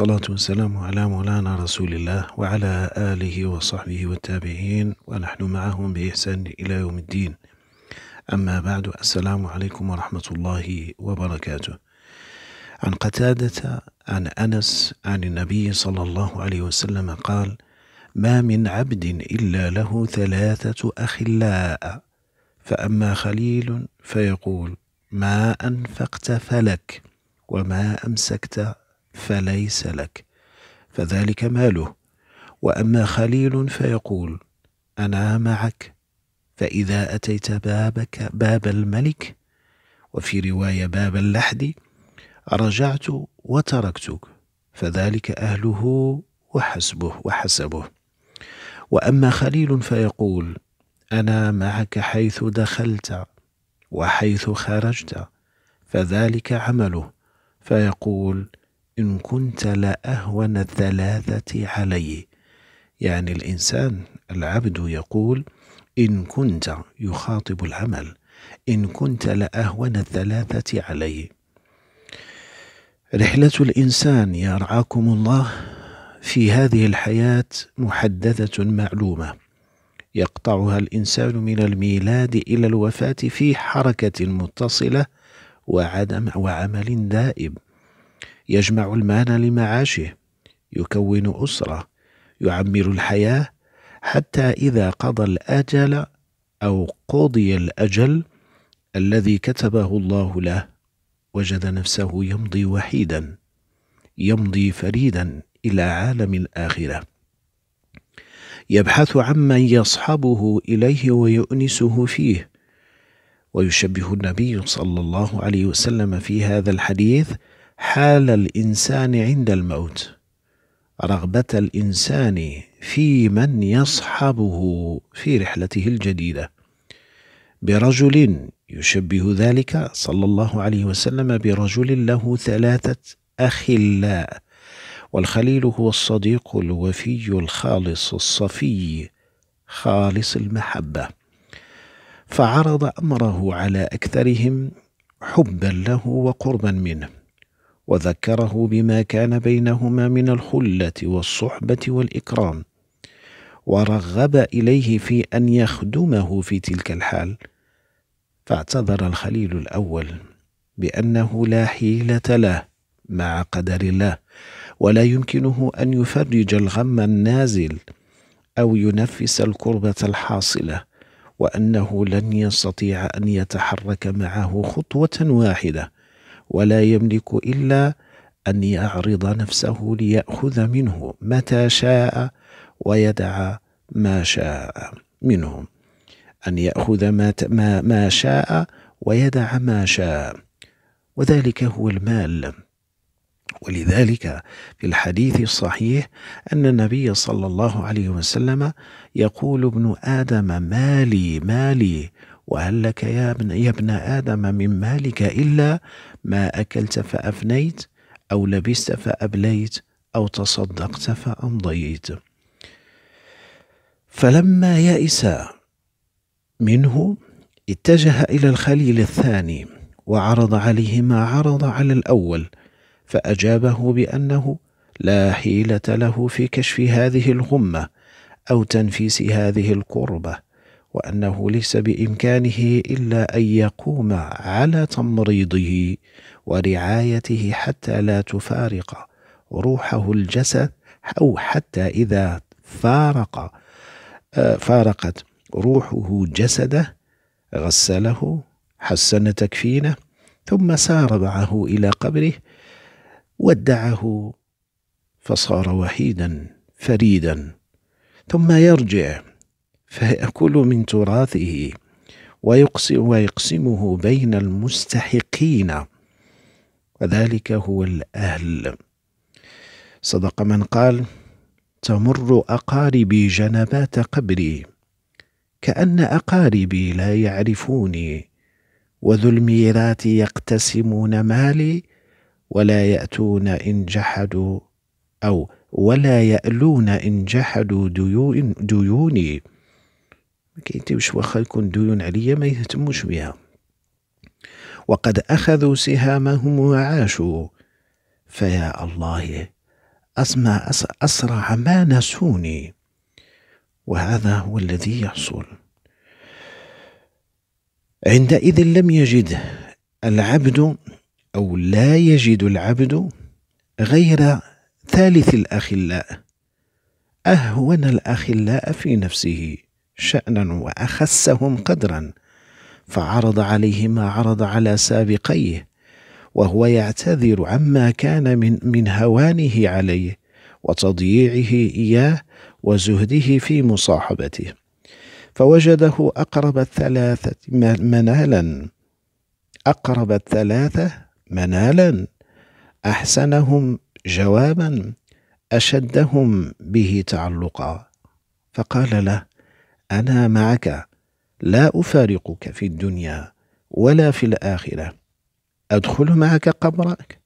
والصلاة والسلام على مولانا رسول الله وعلى آله وصحبه والتابعين ونحن معهم بإحسان إلى يوم الدين أما بعد السلام عليكم ورحمة الله وبركاته عن قتادة عن أنس عن النبي صلى الله عليه وسلم قال ما من عبد إلا له ثلاثة أخلاء فأما خليل فيقول ما أنفقت فلك وما أمسكت فليس لك فذلك ماله واما خليل فيقول انا معك فاذا اتيت بابك باب الملك وفي روايه باب اللحد رجعت وتركتك فذلك اهله وحسبه وحسبه واما خليل فيقول انا معك حيث دخلت وحيث خرجت فذلك عمله فيقول إن كنت لأهون الثلاثة علي يعني الإنسان العبد يقول إن كنت يخاطب العمل إن كنت لأهون الثلاثة علي رحلة الإنسان يا رعاكم الله في هذه الحياة محددة معلومة يقطعها الإنسان من الميلاد إلى الوفاة في حركة متصلة وعدم وعمل دائم يجمع المال لمعاشه يكون اسره يعمر الحياه حتى اذا قضى الاجل او قضي الاجل الذي كتبه الله له وجد نفسه يمضي وحيدا يمضي فريدا الى عالم الاخره يبحث عمن يصحبه اليه ويؤنسه فيه ويشبه النبي صلى الله عليه وسلم في هذا الحديث حال الانسان عند الموت رغبه الانسان في من يصحبه في رحلته الجديده برجل يشبه ذلك صلى الله عليه وسلم برجل له ثلاثه اخلاء والخليل هو الصديق الوفي الخالص الصفي خالص المحبه فعرض امره على اكثرهم حبا له وقربا منه وذكره بما كان بينهما من الخله والصحبه والاكرام ورغب اليه في ان يخدمه في تلك الحال فاعتذر الخليل الاول بانه لا حيله له مع قدر الله ولا يمكنه ان يفرج الغم النازل او ينفس الكربه الحاصله وانه لن يستطيع ان يتحرك معه خطوه واحده ولا يملك الا ان يعرض نفسه لياخذ منه متى شاء ويدع ما شاء منه ان ياخذ ما, ما, شاء ويدع ما شاء وذلك هو المال ولذلك في الحديث الصحيح أن النبي صلى الله عليه وسلم يقول ابن آدم مالي مالي وهل لك يا ابن, يا ابن آدم من مالك إلا ما أكلت فأفنيت أو لبست فأبليت أو تصدقت فأمضيت فلما يئس منه اتجه إلى الخليل الثاني وعرض عليه ما عرض على الأول فأجابه بأنه لا حيلة له في كشف هذه الغمة أو تنفيس هذه القربة وانه ليس بامكانه الا ان يقوم على تمريضه ورعايته حتى لا تفارق روحه الجسد او حتى اذا فارق آه، فارقت روحه جسده غسله حسن تكفينه ثم سار معه الى قبره ودعه فصار وحيدا فريدا ثم يرجع فيأكل من تراثه ويقسمه بين المستحقين وذلك هو الأهل صدق من قال تمر أقاربي جنبات قبري كأن أقاربي لا يعرفوني وذو الميراث يقتسمون مالي ولا يأتون إن جحدوا أو ولا يألون إن جحدوا ديوني ما كيتيوش واخا يكون ديون عليا ما يهتموش بها وقد أخذوا سهامهم وعاشوا فيا الله أسمع أسرع ما نسوني وهذا هو الذي يحصل عندئذ لم يجد العبد أو لا يجد العبد غير ثالث الأخلاء أهون الأخلاء في نفسه شأنا وأخسهم قدرا فعرض عليه ما عرض على سابقيه وهو يعتذر عما كان من من هوانه عليه وتضييعه اياه وزهده في مصاحبته فوجده اقرب الثلاثه منالا اقرب الثلاثه منالا احسنهم جوابا اشدهم به تعلقا فقال له انا معك لا افارقك في الدنيا ولا في الاخره ادخل معك قبرك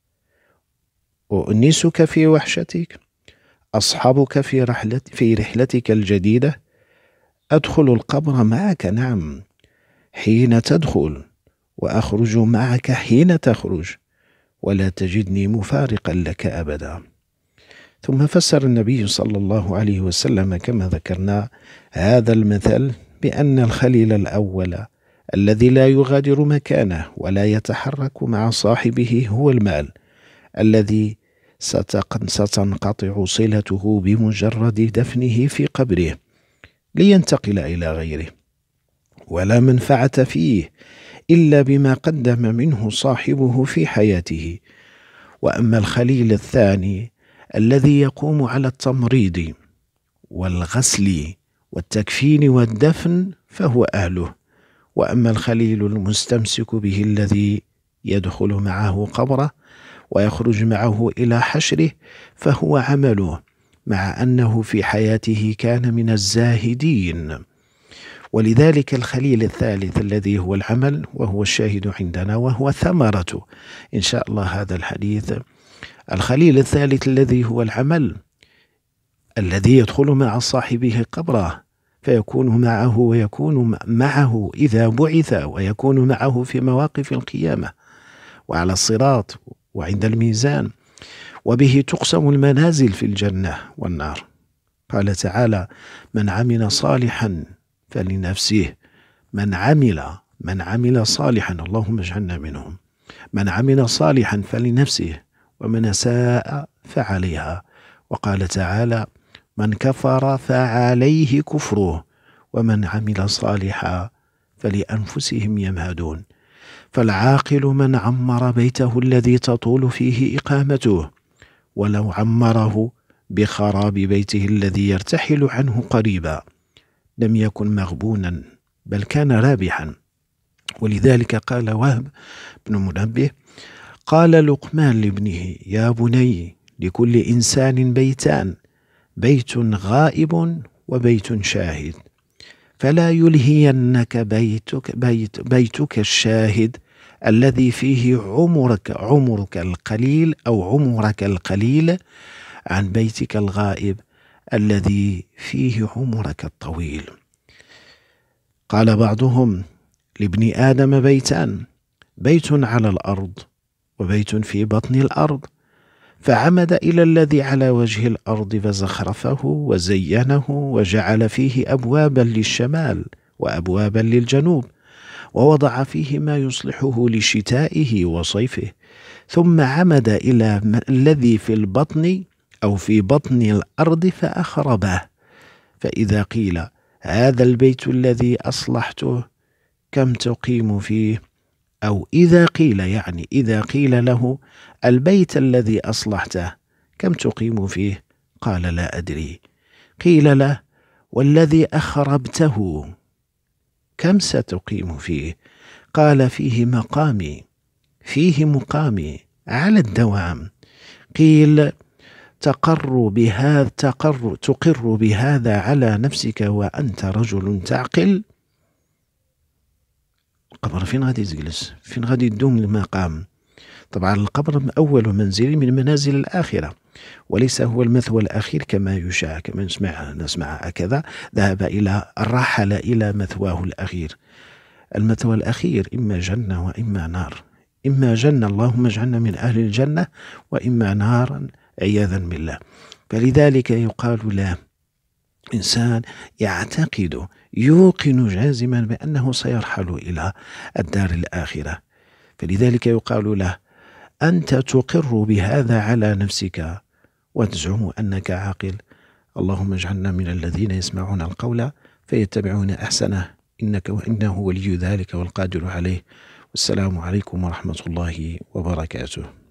اؤنسك في وحشتك اصحبك في رحلة في رحلتك الجديده ادخل القبر معك نعم حين تدخل واخرج معك حين تخرج ولا تجدني مفارقا لك ابدا ثم فسر النبي صلى الله عليه وسلم كما ذكرنا هذا المثل بأن الخليل الأول الذي لا يغادر مكانه ولا يتحرك مع صاحبه هو المال الذي ستنقطع صلته بمجرد دفنه في قبره لينتقل إلى غيره ولا منفعة فيه إلا بما قدم منه صاحبه في حياته وأما الخليل الثاني الذي يقوم على التمريض والغسل والتكفين والدفن فهو أهله وأما الخليل المستمسك به الذي يدخل معه قبره ويخرج معه إلى حشره فهو عمله مع أنه في حياته كان من الزاهدين ولذلك الخليل الثالث الذي هو العمل وهو الشاهد عندنا وهو ثمرته إن شاء الله هذا الحديث الخليل الثالث الذي هو العمل الذي يدخل مع صاحبه قبره فيكون معه ويكون معه إذا بعث ويكون معه في مواقف القيامة وعلى الصراط وعند الميزان وبه تقسم المنازل في الجنة والنار قال تعالى من عمل صالحا فلنفسه من عمل من عمل صالحا اللهم اجعلنا منهم من عمل صالحا فلنفسه ومن أساء فعليها وقال تعالى من كفر فعليه كفره ومن عمل صالحا فلانفسهم يمهدون فالعاقل من عمر بيته الذي تطول فيه اقامته ولو عمره بخراب بيته الذي يرتحل عنه قريبا لم يكن مغبونا بل كان رابحا ولذلك قال وهب بن منبه قال لقمان لابنه يا بني لكل انسان بيتان بيت غائب وبيت شاهد فلا يلهينك بيتك بيت بيتك الشاهد الذي فيه عمرك عمرك القليل او عمرك القليل عن بيتك الغائب الذي فيه عمرك الطويل قال بعضهم لابن ادم بيتان بيت على الارض وبيت في بطن الارض فعمد الى الذي على وجه الارض فزخرفه وزينه وجعل فيه ابوابا للشمال وابوابا للجنوب ووضع فيه ما يصلحه لشتائه وصيفه ثم عمد الى الذي في البطن او في بطن الارض فاخربه فاذا قيل هذا البيت الذي اصلحته كم تقيم فيه أو إذا قيل يعني إذا قيل له البيت الذي أصلحته كم تقيم فيه؟ قال لا أدري قيل له والذي أخربته كم ستقيم فيه؟ قال فيه مقامي فيه مقامي على الدوام قيل تقر بهذا تقر تقر بهذا على نفسك وأنت رجل تعقل القبر فين غادي تجلس فين غادي تدوم المقام طبعا القبر أول منزل من منازل الآخرة وليس هو المثوى الأخير كما يشاع كما نسمع نسمع هكذا ذهب إلى الرحل إلى مثواه الأخير المثوى الأخير إما جنة وإما نار إما جنة اللهم اجعلنا من أهل الجنة وإما نارا عياذا بالله فلذلك يقال له إنسان يعتقد يوقن جازما بأنه سيرحل إلى الدار الآخرة فلذلك يقال له أنت تقر بهذا على نفسك وتزعم أنك عاقل اللهم اجعلنا من الذين يسمعون القول فيتبعون أحسنه إنك وإنه ولي ذلك والقادر عليه والسلام عليكم ورحمة الله وبركاته